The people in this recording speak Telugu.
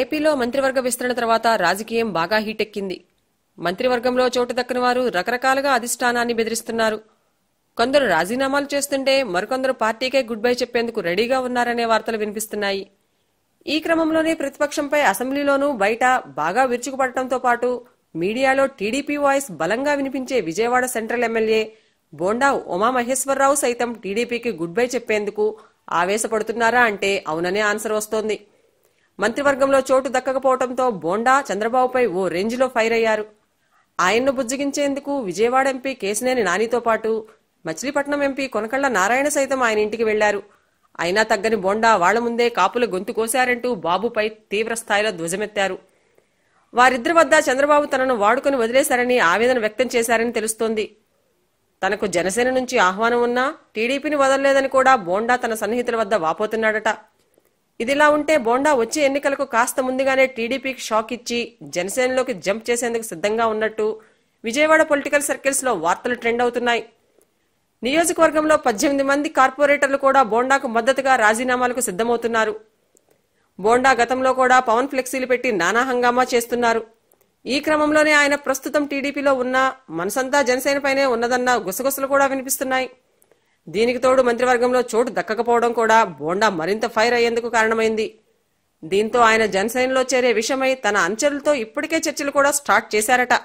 ఏపీలో మంత్రివర్గ విస్తరణ తర్వాత రాజకీయం బాగా హీటెక్కింది మంత్రివర్గంలో చోటు దక్కని వారు రకరకాలుగా అధిష్టానాన్ని బెదిరిస్తున్నారు కొందరు రాజీనామాలు చేస్తుంటే మరికొందరు పార్టీకే గుడ్ బై చెప్పేందుకు రెడీగా ఉన్నారనే వార్తలు వినిపిస్తున్నాయి ఈ క్రమంలోనే ప్రతిపక్షంపై అసెంబ్లీలోనూ బయట బాగా విరుచుకుపడటంతో పాటు మీడియాలో టీడీపీ వాయిస్ బలంగా వినిపించే విజయవాడ సెంట్రల్ ఎమ్మెల్యే బోండా ఉమామహేశ్వరరావు సైతం టీడీపీకి గుడ్ బై చెప్పేందుకు ఆవేశపడుతున్నారా అంటే అవుననే ఆన్సర్ వస్తోంది మంత్రివర్గంలో చోటు దక్కకపోవడంతో బోండా చంద్రబాబుపై ఓ రేంజ్లో ఫైర్ అయ్యారు ఆయన్ను బుజ్జగించేందుకు విజయవాడ ఎంపీ కేశినేని నానితో పాటు మచిలీపట్నం ఎంపీ కొనకళ్ల నారాయణ సైతం ఆయన ఇంటికి వెళ్లారు అయినా తగ్గని బోండా వాళ్ల ముందే కాపులు గొంతు కోశారంటూ బాబుపై తీవ్ర స్థాయిలో ధ్వజమెత్తారు వారిద్దరి వద్ద చంద్రబాబు తనను వాడుకుని వదిలేశారని ఆవేదన వ్యక్తం చేశారని తెలుస్తోంది తనకు జనసేన నుంచి ఆహ్వానం ఉన్నా టీడీపీని వదలలేదని కూడా బోండా తన సన్నిహితుల వద్ద వాపోతున్నాడట ఇదిలా ఉంటే బోండా వచ్చే ఎన్నికలకు కాస్త ముందుగానే టీడీపీకి షాక్ ఇచ్చి జనసేనలోకి జంప్ చేసేందుకు సిద్ధంగా ఉన్నట్టు విజయవాడ పొలిటికల్ సర్కిల్స్లో వార్తలు ట్రెండ్ అవుతున్నాయి నియోజకవర్గంలో పద్దెనిమిది మంది కార్పొరేటర్లు కూడా బోండాకు మద్దతుగా రాజీనామాలకు సిద్ధమవుతున్నారు బోండా గతంలో కూడా పవన్ ఫ్లెక్సీలు పెట్టి నానా హంగామా చేస్తున్నారు ఈ క్రమంలోనే ఆయన ప్రస్తుతం టీడీపీలో ఉన్న మనసంతా జనసేనపైనే ఉన్నదన్న గుసగుసలు కూడా వినిపిస్తున్నాయి దీనికి తోడు మంత్రివర్గంలో చోటు దక్కకపోవడం కూడా బోండా మరింత ఫైర్ అయ్యేందుకు కారణమైంది దీంతో ఆయన జనసేనలో చేరే విషయమై తన అంచలతో ఇప్పటికే చర్చలు కూడా స్టార్ట్ చేశారట